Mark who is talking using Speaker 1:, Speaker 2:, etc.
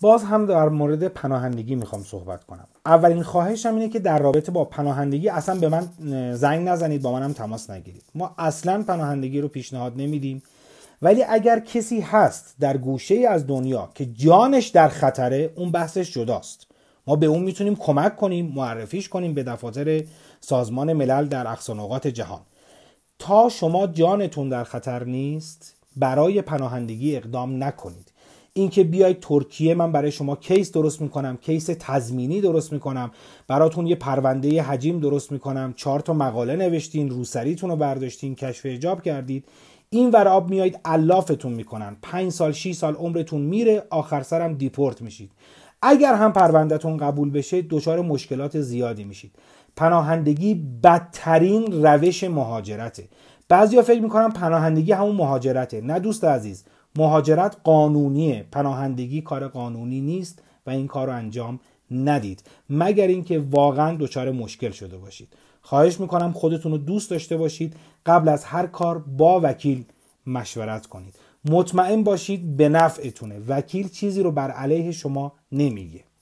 Speaker 1: باز هم در مورد پناهندگی میخوام صحبت کنم اولین خواهشم اینه که در رابطه با پناهندگی اصلا به من زنگ نزنید با منم تماس نگیرید ما اصلا پناهندگی رو پیشنهاد نمیدیم ولی اگر کسی هست در گوشه از دنیا که جانش در خطره اون بحثش جداست ما به اون میتونیم کمک کنیم معرفیش کنیم به دفاتر سازمان ملل در اقصانوقات جهان تا شما جانتون در خطر نیست برای پناهندگی اقدام نکنید اینکه بیای ترکیه من برای شما کیس درست میکنم کیس تضمینی درست میکنم براتون یه پرونده حجیم درست میکنم چهار تا مقاله نوشتین روسریتون رو برداشتین کشف اجاب کردید این ور آب میایید علافتون میکنن پنج سال 6 سال عمرتون میره آخر سرم دیپورت میشید اگر هم پروندهتون قبول بشه دچار مشکلات زیادی میشید پناهندگی بدترین روش مهاجرته بعضیا فکر میکنن پناهندگی همون مهاجرته نه دوست عزیز مهاجرت قانونیه پناهندگی کار قانونی نیست و این کار رو انجام ندید مگر اینکه واقعا دچار مشکل شده باشید خواهش میکنم خودتون رو دوست داشته باشید قبل از هر کار با وکیل مشورت کنید مطمئن باشید به نفعتونه وکیل چیزی رو بر علیه شما نمیگه